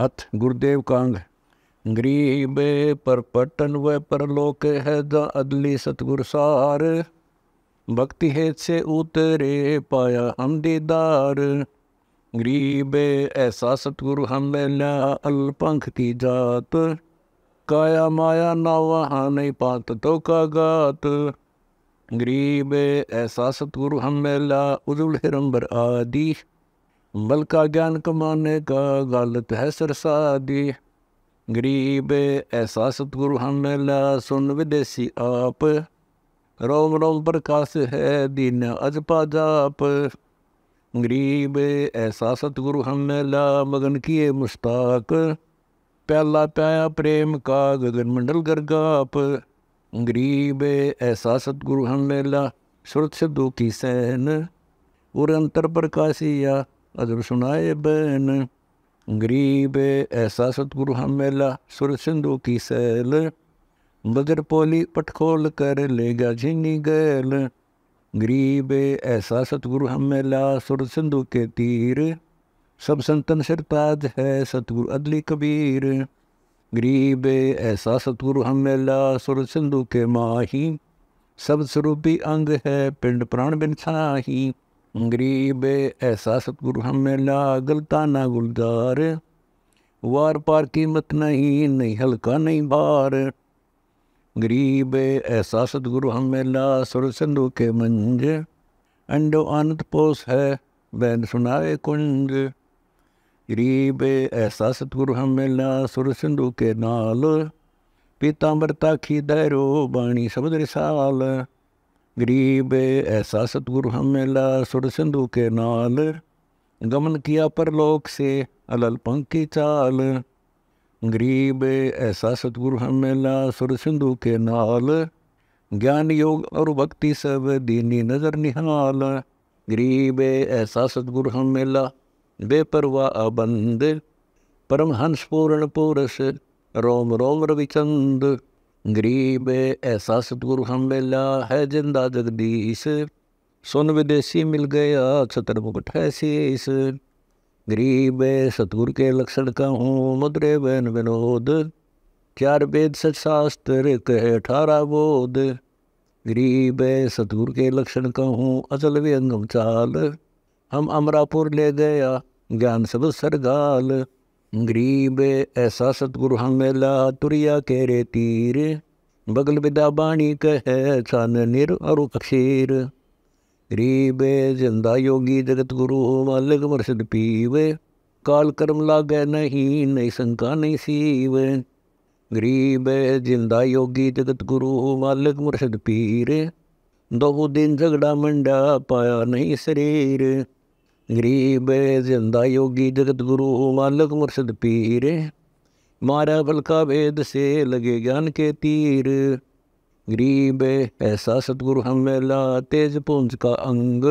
हथ गुरुदेव कांग गरीब पर पटन व परलोक है द अदली सतगुर सार भक्ति हेत से उतरे पाया हम दीदार गरीब ऐसा सतगुरु हम ला अल्पंख की जात काया माया ना नहीं पात तो का गात गरीब ऐसा सतगुरु हम ला उजुल हिरंबर आदि बल्का ज्ञान कमाने का गलत है सरसादी गरीब ऐसा सतगुरु हमें ला सुन विदेशी आप रोम रोम प्रकाश है दीन अजपा जाप गरीब ऐसा सतगुरु हमें ला मगन किए मुश्ताक पहला पाया प्रेम का गगन मंडल गर्गाप गरीब ऐसा सतगुरु हमें ला सुरत सिद्धू की सहन और अंतर प्रकाशिया अदर सुनाए बैन गरीब ऐसा सतगुरु हम मेला सुर सिंधु की सैल बदर पोली पटखोल कर लेगा झीनी गैल गरीब ऐसा सतगुरु हम मेला सुर सिंधु के तीर सब संतन सिरताज है सतगुरु अदली कबीर गरीब ऐसा सतगुरु हम मेला सुर सिंधु के माही सब स्वरूपी अंग है पिंड प्राण बिन ਗਰੀਬ ਐਸਾ ਸਤਗੁਰ ਹਮੇ ਲਾ ਗਲਤਾ ਨਾ ਗੁਲਦਾਰ ਵਾਰ ਪਾਰ ਕੀਮਤ ਨਹੀਂ ਨਹੀਂ ਹਲਕਾ ਨਹੀਂ ਬਾਰ ਗਰੀਬ ਐਸਾ ਸਤਗੁਰ ਹਮੇ ਲਾ ਸੁਰ ਸੰਧੂ ਕੇ ਮੰਜ ਅੰਡੋ ਅਨੰਤ ਪੋਸ ਹੈ ਬੈਨ ਸੁਨਾਏ ਕੁੰਜ ਗਰੀਬ ਐਸਾ ਸਤਗੁਰ ਹਮੇ ਲਾ ਸੁਰ ਸੰਧੂ ਕੇ ਨਾਲ ਪੀਤਾੰਬਰ ਖੀਦੈ ਦੈਰੋ ਬਾਣੀ ਸਬਦ ਰਸਾਲ गरीब ऐसा सतगुरु हम मिला सुर सिंधु के नाल गमन किया परलोक से अलल पंख की चाल गरीब ऐसा सतगुरु हम मिला सुर सिंधु के नाल ज्ञान योग और भक्ति सब दीनी नजर निहाल गरीब ऐसा सतगुरु हम मिला बेपरवाह बंद परमहंस पूर्ण पुरुष रोम रोम रविचंद गरीब ऐसा सतगुरु हम बेला है जिंदा जगदीश सुन विदेशी मिल गया छतर मुकुट है शीस गरीब सतगुरु के लक्षण का हूँ मुद्रे बहन विनोद चार वेद सच शास्त्र कहे ठारा बोध गरीब सतगुरु के लक्षण का हूँ अचल व्यंगम चाल हम अमरापुर ले गया ज्ञान सब सरगाल ਗਰੀਬ ਐਸਾ ਸਤਗੁਰ ਹਮੇਲਾ ਤੁਰਿਆ ਕੇਰੇ ਤੀਰ ਬਗਲ ਵਿਦਾ ਬਾਣੀ ਕਹੈ ਸਨ ਨਿਰ ਅਰੁ ਅਖੀਰ ਗਰੀਬ ਜਿੰਦਾ ਯੋਗੀ ਜਗਤ ਗੁਰੂ ਹੋ ਮਾਲਕ ਮਰਸ਼ਦ ਪੀਵੇ ਕਾਲ ਕਰਮ ਲਾਗੈ ਨਹੀਂ ਨਹੀਂ ਸੰਕਾ ਨਹੀਂ ਸੀਵੇ ਗਰੀਬ ਜਿੰਦਾ ਯੋਗੀ ਜਗਤ ਗੁਰੂ ਹੋ ਮਾਲਕ ਮਰਸ਼ਦ ਪੀਰ ਦੋ ਦਿਨ ਝਗੜਾ ਮੰਡਾ ਪਾਇਆ ਨਹੀਂ ਸਰੀਰ गरीब जिंदा योगी जगत गुरु मालक मुरशद पीर मारा बलका वेद से लगे ज्ञान के तीर गरीब ऐसा सतगुरु हम मेला तेज पुंज का अंग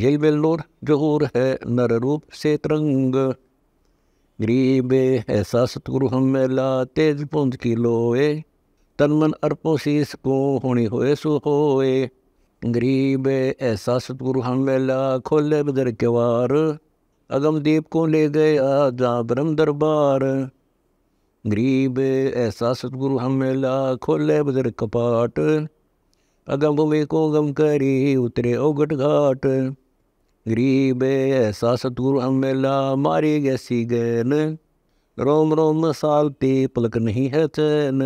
झील बेलोर जहूर है नर रूप से तरंग गरीब ऐसा सतगुरु हम मेला तेज पुंज की लोए तन मन अर्पो शीस को होनी होए सो होए ਗਰੀਬ ਐਸਾ ਸਤਗੁਰੂ ਹਮ ਮੇਲਾ ਖੋਲੇ ਬਦਰ ਕਿਵਾਰ ਅਗਮ ਦੀਪ ਕੋ ਲੈ ਗਏ ਆ ਜਾ ਬ੍ਰਹਮ ਦਰਬਾਰ ਗਰੀਬ ਐਸਾ ਸਤਗੁਰੂ ਹਮ ਮੇਲਾ ਖੋਲੇ ਬਦਰ ਕਪਾਟ ਅਗਮ ਭੂਮੀ ਕੋ ਗਮ ਕਰੀ ਉਤਰੇ ਉਗਟ ਘਾਟ ਗਰੀਬ ਐਸਾ ਸਤਗੁਰੂ ਹਮ ਮੇਲਾ ਮਾਰੀ ਸੀ ਗੈਨ ਰੋਮ ਰੋਮ ਸਾਲ ਤੇ ਪਲਕ ਨਹੀਂ ਹੈ ਤੈਨ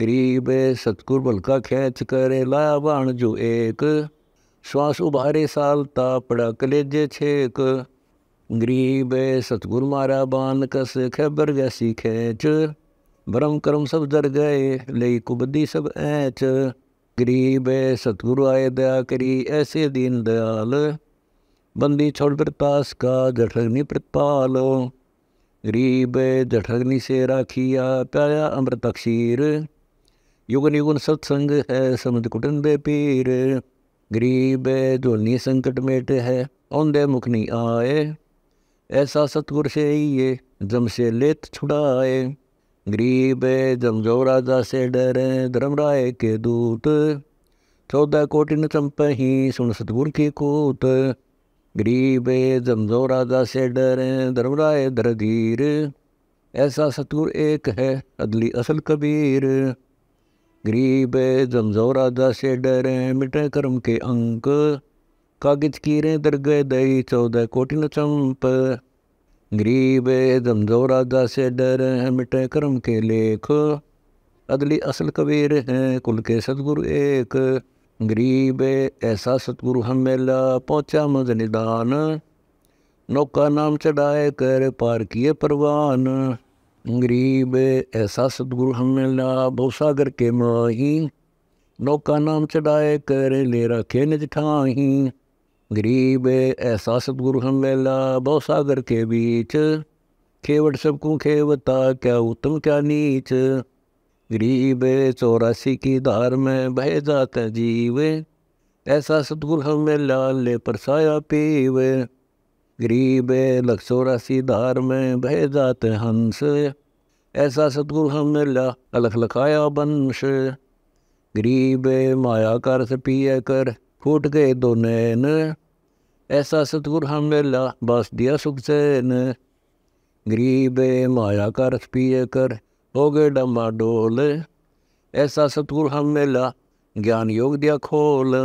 गरीब सतगुर भलका खेच करे लाया बाण जो एक श्वास उभारे साल तापड़ा कलेजे छेक गरीब सतगुर मारा बान कस खैबर गैसी खेच ब्रह्म कर्म सब जर गए लई कुबदी सब ऐच गरीब सतगुरु आए दया करी ऐसे दीन दयाल बंदी छोड़ प्रतास का जठगनी प्रतपाल गरीब जठग्नि से राखिया प्याया अमृत अक्षीर युगन युगन सत्संग है समद कुटन दे पीर गरीब धोनी संकट मेट है औंदे मुख आए ऐसा सतगुर से ये जम से लेत छुड़ाए गरीब जमजो राजा से डर धर्मराय के दूत चौदह कोटिन चंप ही सुन सतगुर की कूत गरीब जमजो राजा से डर धर्मराय धर धीर ऐसा सतगुर एक है अदली असल कबीर गरीब जमजोरा दास से मिट कर्म के अंक कागज कीरें दरगह दई चौदह कोटि न चंप गरीब जमजोरा दास से मिट कर्म के लेख अदली असल कबीर हैं कुल के सतगुरु एक गरीब ऐसा सतगुरु हम मेला पहुँचा मज निदान नौका नाम चढ़ाए कर पार किए परवान गरीब ऐसा सतगुरु हमने ला सागर के माही नौका नाम चढ़ाए कर ले रखे निज ठाही गरीब ऐसा सतगुरु हमने ला सागर के बीच खेवट सबको खेवता क्या उत्तम क्या नीच गरीब चौरासी की धार में बह जाते जीव ऐसा सतगुरु हमने लाल ले परसाया पीवे गरीब लक्सोरासी धार में बह जाते हंस ऐसा सतगुर हम ला अलख लखाया बंश गरीब माया से पिए कर फूट गए दो नैन ऐसा सतगुर हम ला बस दिया सुखसैन गरीब माया से पिए कर हो गए डमा डोल ऐसा सतगुर हम ला ज्ञान योग दिया खोल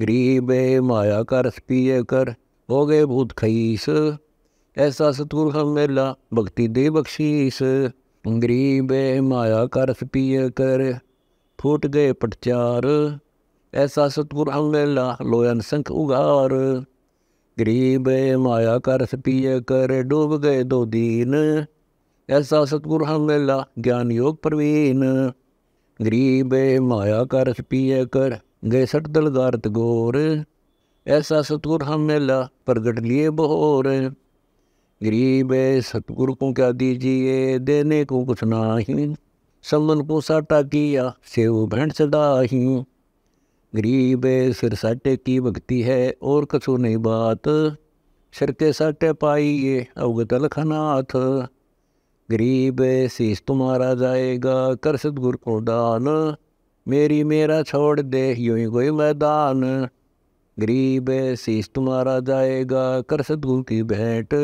गरीब माया से पिए कर ਹੋ ਗਏ ਭੂਤ ਖਈਸ ਐਸਾ ਸਤੂਰ ਹਮ ਮੇਲਾ ਭਗਤੀ ਦੇ ਬਖਸ਼ੀਸ ਗਰੀਬ ਮਾਇਆ ਕਰ ਸਪੀਏ ਕਰ ਫੁੱਟ ਗਏ ਪਟਚਾਰ ਐਸਾ ਸਤੂਰ ਹਮ ਮੇਲਾ ਲੋਇਨ ਸੰਖ ਉਗਾਰ ਗਰੀਬ ਮਾਇਆ ਕਰ ਸਪੀਏ ਕਰ ਡੁੱਬ ਗਏ ਦੋ ਦੀਨ ਐਸਾ ਸਤਗੁਰ ਹਮੇਲਾ ਗਿਆਨ ਯੋਗ ਪ੍ਰਵੀਨ ਗਰੀਬ ਮਾਇਆ ਕਰ ਸਪੀਏ ਕਰ ਗਏ ਸਟ ਦਲਦਾਰਤ ਗੋਰ ऐसा सतगुर हम मेला प्रगट लिए बहोर गरीब है सतगुर को क्या दीजिए देने को कुछ नाही समन को साटा किया सेव भेंट सदा ही गरीब है सिर साटे की भक्ति है और कछु नहीं बात सिर के साटे पाइए अवगत लखनाथ गरीब है शीश तुम्हारा जाएगा कर सतगुर को दान मेरी मेरा छोड़ दे यूं ही कोई मैदान गरीब शीश तुम्हारा जाएगा कर सदगुरु की भेंट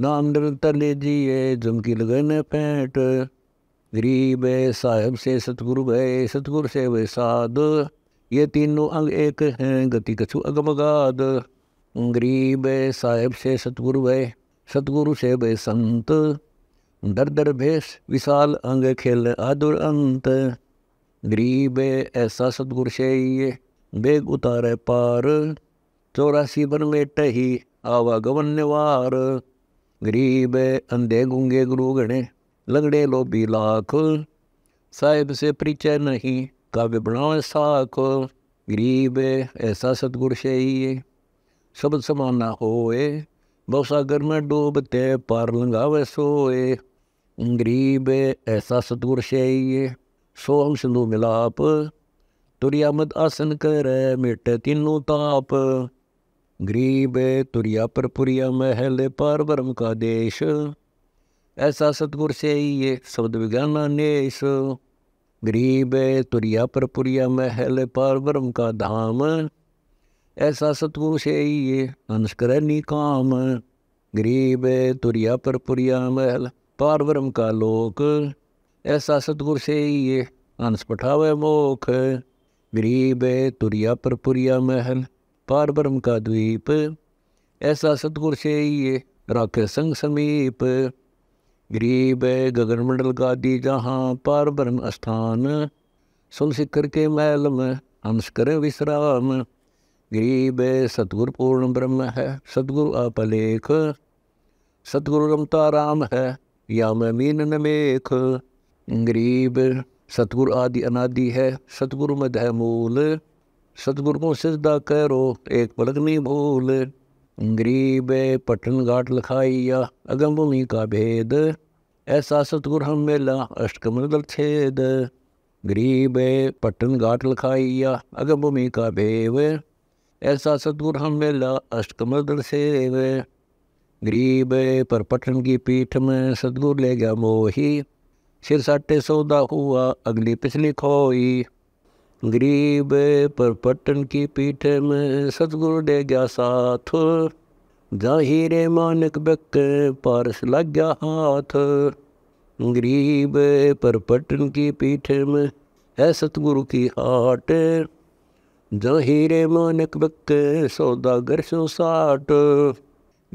नाम निरंतर ले लीजिए झुमकी लगन फेंट गरीब साहेब से सतगुरु गए सतगुरु से वे साध ये तीनों अंग एक हैं गति कछु अगमगाद गरीब साहेब से सतगुरु गए सतगुरु से वे संत दर दर भेष विशाल अंग खेल आदुर अंत गरीब ऐसा सतगुरु से ये बेग उतारे पार चौरासी पर में टही आवा निवार गरीब अंधे गुंगे गुरु गणे लगड़े लोभी लाख साहेब से परिचय नहीं काव्य बनावे साख गरीब ऐसा सतगुर से ही शब्द समाना होए बहुसागर में डूबते पार लंगावे सोए गरीब ऐसा सतगुर से ही सो सिंधु मिलाप तुरिया मत आसन कर मिट तीनों ताप गरीब तुरिया पर पुरिया महल पार ब्रह्म का देश ऐसा सतगुर से ही ये शब्द विज्ञाना नेश गरीब तुरिया पर पुरिया महल पार ब्रह्म का धाम ऐसा सतगुर से ही ये अंश करनी काम गरीब तुरिया पर पुरिया महल पार ब्रह्म का लोक ऐसा सतगुर से ही ये अंश पठावे मोख गरीब है तुरिया पर पुरिया महल पार ब्रह्म का द्वीप ऐसा सतगुर से ये राख संग समीप गरीब है गगनमंडल का दी जहाँ पार ब्रह्म स्थान सुन शिखर के महल में हंस करें विश्राम गरीब है सतगुर पूर्ण ब्रह्म है सतगुरु अपलेख सतगुरु रमता राम है या मैं मीन मेख गरीब सतगुर आदि अनादि है सतगुरु में दह मूल सतगुरु को सिद्धा करो एक पलक नहीं भूल गरीब पठन घाट लिखाइया अगम भूमि का भेद ऐसा सतगुर हम मेला अष्टकमल दल छेद गरीब पठन घाट लिखाइया अगम भूमि का भेव ऐसा सतगुर हम मेला अष्टकमल दल सेव गरीब पर पठन की पीठ में सतगुर ले गया मोही सिर साटे सौदा हुआ अगली पिछली खोई गरीब पर पट्टन की पीठ में सतगुरु दे गया साथ जाहिरे मानक बक पारस लग गया हाथ गरीब पर पट्टन की पीठ में है सतगुरु की हाट जाहिरे मानक बक सौदागर सो साठ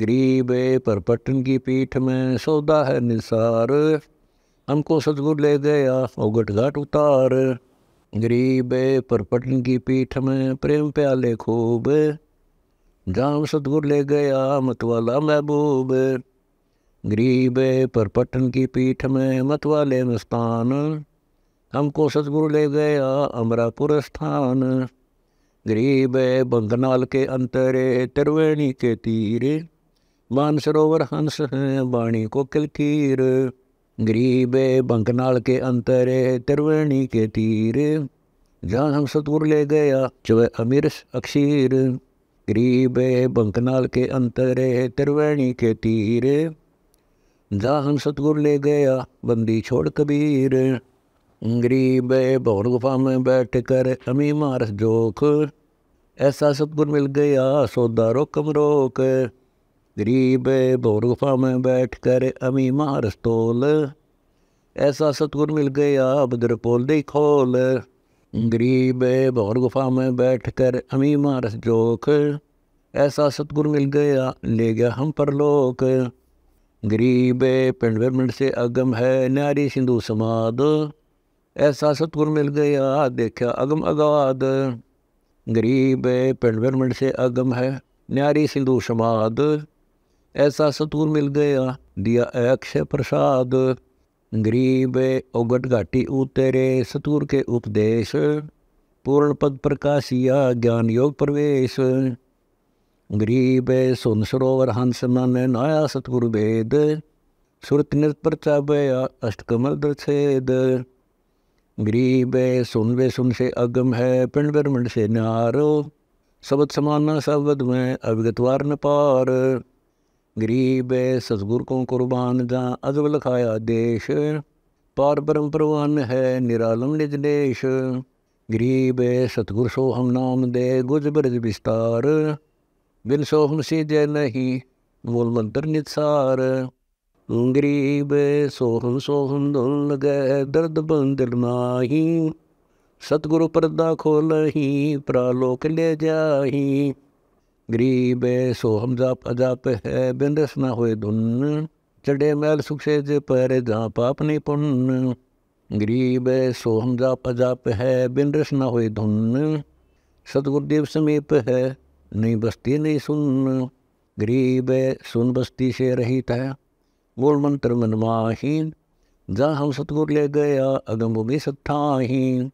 गरीब पर पट्टन की पीठ में सौदा है निसार हमको सदगुर ले गया ओगट घाट उतार गरीब परपटन की पीठ में प्रेम प्याले खूब जाम सदगुर ले गया मतवाला महबूब गरीब पर पटन की पीठ में मतवाले मस्तान हमको सदगुरु ले गया अमरापुर स्थान गरीब बंगनाल के अंतरे त्रिवेणी के तीर मान सरोवर हंस हैं वाणी को किलकीर ਗਰੀਬ ਬੰਕ ਨਾਲ ਕੇ ਅੰਤਰੇ ਤਿਰਵਣੀ ਕੇ ਤੀਰ ਜਾਂ ਹਮ ਸਤੂਰ ਲੈ ਗਿਆ ਚਵੇ ਅਮੀਰ ਅਕਸ਼ੀਰ ਗਰੀਬ ਬੰਕ ਨਾਲ ਕੇ ਅੰਤਰੇ ਤਿਰਵਣੀ ਕੇ ਤੀਰ ਜਾਂ ਹਮ ਸਤੂਰ ਲੈ ਗਿਆ ਬੰਦੀ ਛੋੜ ਕਬੀਰ ਗਰੀਬ ਬੌਰ ਗੁਫਾ ਮੈਂ ਬੈਠ ਕਰ ਅਮੀ ਮਾਰ ਜੋਖ ਐਸਾ ਸਤਗੁਰ ਮਿਲ ਗਿਆ ਸੋਦਾ ਰੋਕਮ ਰੋਕ ਰੋਕ गरीब गुफा में बैठ कर अमी मारस्तोल ऐसा सतगुर मिल गया बदरपोल दे खोल गरीब गुफा में बैठ कर अमी मारस जोख ऐसा सतगुर मिल गया ले गया हम पर लोक गरीब पिंड मिंड से अगम है नारी सिंधु समाद ऐसा सतगुर मिल गया देखा अगम अगाद गरीब पिंड मिंड से अगम है न्यारी सिंधु समाद ऐसा सतूर मिल गया दिया अक्ष प्रसाद गरीब ओगट घाटी तेरे सतूर के उपदेश पूर्ण पद प्रकाशिया ज्ञान योग प्रवेश गरीब सुन सरोवर हंस मन नाया सतगुर वेद सुरत नृत पर चाबया अष्टकमल दछेद गरीब सुन वे सुन से अगम है पिंड ब्रह्मण से नारो सबद समाना सबद में अविगतवार न पार ਗਰੀਬ ਸਤਗੁਰ ਕੋ ਕੁਰਬਾਨ ਦਾ ਅਦਬ ਲਖਾਇਆ ਦੇਸ਼ ਪਰ ਬ੍ਰਹਮ ਪ੍ਰਵਾਨ ਹੈ ਨਿਰਾਲਮ ਨਿਜ ਦੇਸ਼ ਗਰੀਬ ਸਤਗੁਰ ਸੋ ਹਮ ਨਾਮ ਦੇ ਗੁਜ ਬਰਜ ਵਿਸਤਾਰ ਬਿਨ ਸੋ ਹਮ ਸੇ ਜੇ ਨਹੀਂ ਮੂਲ ਮੰਤਰ ਨਿਤਸਾਰ ਗਰੀਬ ਸੋ ਹਮ ਸੋ ਹਮ ਦੁਲ ਲਗੇ ਦਰਦ ਬੰਦਲ ਨਾਹੀ ਸਤਗੁਰੂ ਪਰਦਾ ਖੋਲਹੀ ਪ੍ਰਾਲੋਕ ਲੈ ਜਾਹੀ गरीब सो हमजा अजाप है बिंदस ना हुए धुन चढ़े मैल सुख सेज पर जहाँ पाप नहीं पुन गरीब सो हमजा अजाप है बिंदस ना हुए धुन सतगुरुदेव समीप है नहीं बस्ती नहीं सुन गरीब सुन बस्ती से रहित है मूल मंत्र मनमाहीन जहाँ हम सतगुर ले गया अगम भूमि सत्ताहीन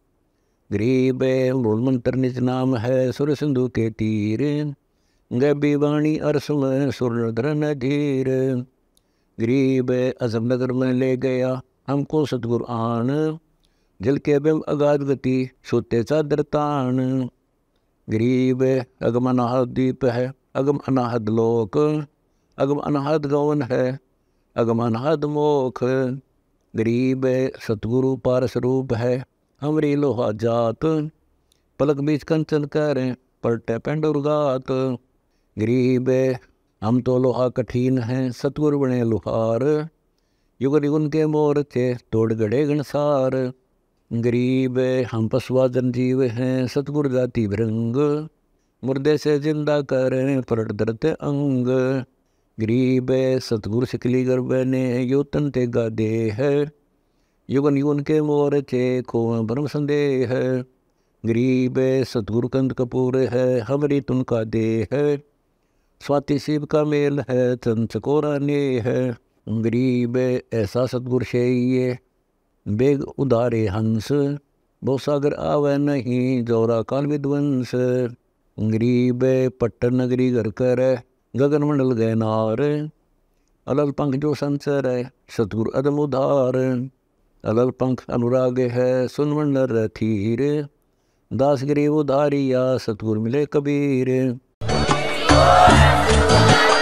गरीब मूल मंत्र निज नाम है सूर्य सिंधु के तीर गैबी वाणी अरस में सुरद्रन धीर गरीब अजम नगर में ले गया हमको सतगुर आन जल के बिम अगाध गति सोते चादर तान गरीब अगम अनाहद दीप है अगम अनाहद लोक अगम अनाहद गौन है अगम अनाहत मोख गरीब सतगुरु पारस रूप है हमरी लोहा जात पलक बीच कंचन करें पलटे पेंडुर गात गरीब हम तो लोहा कठिन हैं सतगुर बने लुहार युग युगन के मोर थे तोड़ गड़े गणसार गरीब हम पशुवादन जीव हैं सतगुर जाति भृंग मुर्दे से जिंदा करें प्रट दृत अंग गरीब सतगुर सिकली गर्भ ने योतन तन तेगा देह युगन युगन के मोर चे खो ब्रह्म संदेह गरीब सतगुर कंद कपूर है हमरी तुनका देह स्वाति शिव का मेल है संत को राने है गरीब ऐसा सतगुर शेये बेग उधारे हंस बहु सागर आवे नहीं जोरा काल विध्वंस गरीब पट्ट नगरी घर कर गगन मंडल गए नार अलल पंख जो संसर है सतगुर अदम उधार अलल पंख अनुराग है सुनमंडल रथीर दास गरीब उधारिया सतगुर मिले कबीर oh.